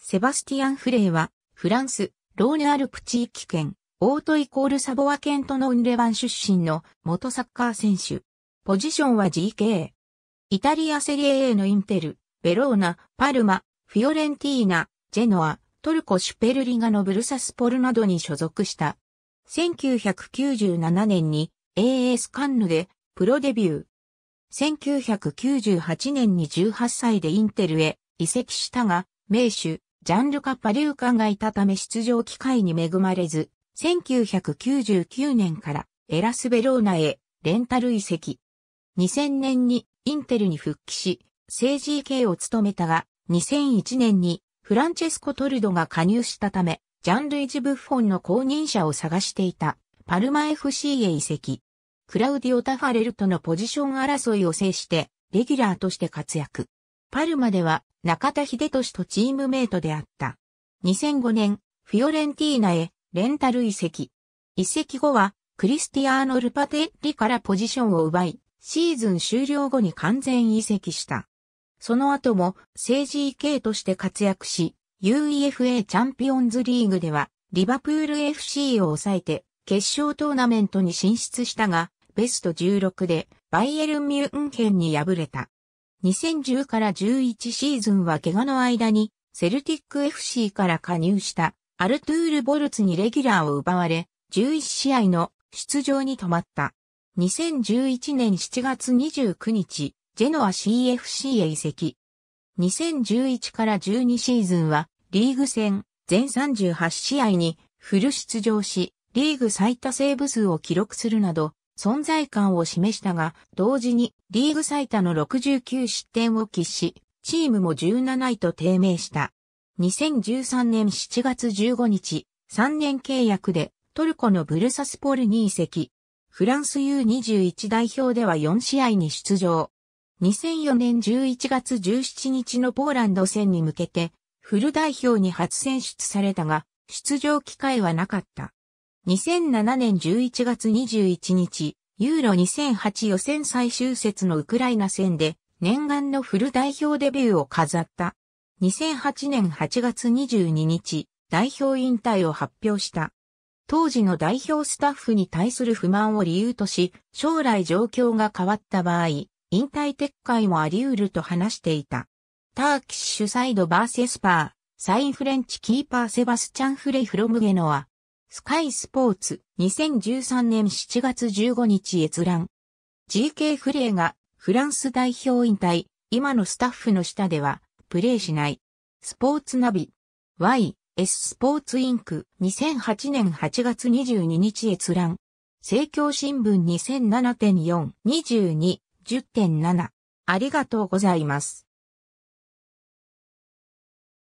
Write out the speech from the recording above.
セバスティアン・フレイは、フランス、ローネアルプ地域圏、オートイコールサボワ県とのンレワン出身の元サッカー選手。ポジションは GK。イタリアセリエ A のインテル、ベローナ、パルマ、フィオレンティーナ、ジェノア、トルコシュペルリガのブルサスポルなどに所属した。1997年に AS カンヌでプロデビュー。1998年に18歳でインテルへ移籍したが、名手ジャンルカ・パリューカがいたため出場機会に恵まれず、1999年からエラス・ベローナへレンタル移籍。2000年にインテルに復帰し、政 GK を務めたが、2001年にフランチェスコ・トルドが加入したため、ジャンルイジ・ブッフォンの後任者を探していたパルマ FC へ移籍。クラウディオ・タファレルとのポジション争いを制して、レギュラーとして活躍。パルマでは中田秀俊とチームメイトであった。2005年、フィオレンティーナへレンタル移籍。移籍後は、クリスティアーノ・ルパテッリからポジションを奪い、シーズン終了後に完全移籍した。その後も、政治系として活躍し、UEFA チャンピオンズリーグでは、リバプール FC を抑えて、決勝トーナメントに進出したが、ベスト16で、バイエルン・ミュンヘンに敗れた。2010から11シーズンは怪我の間にセルティック FC から加入したアルトゥール・ボルツにレギュラーを奪われ、11試合の出場に止まった。2011年7月29日、ジェノア CFC へ移籍。2011から12シーズンは、リーグ戦、全38試合にフル出場し、リーグ最多セーブ数を記録するなど、存在感を示したが、同時にリーグ最多の69失点を喫し、チームも17位と低迷した。2013年7月15日、3年契約でトルコのブルサスポルに移籍。フランス U21 代表では4試合に出場。2004年11月17日のポーランド戦に向けて、フル代表に初選出されたが、出場機会はなかった。2007年11月21日、ユーロ2008予選最終節のウクライナ戦で念願のフル代表デビューを飾った。2008年8月22日、代表引退を発表した。当時の代表スタッフに対する不満を理由とし、将来状況が変わった場合、引退撤回もあり得ると話していた。ターキッシュサイドバーセスパー、サインフレンチキーパーセバスチャン・フレイ・フロムゲノア、スカイスポーツ2013年7月15日閲覧。GK フレーがフランス代表引退、今のスタッフの下ではプレーしない。スポーツナビ Y、S スポーツインク2008年8月22日閲覧。政教新聞2007.4、22、10.7。ありがとうございます。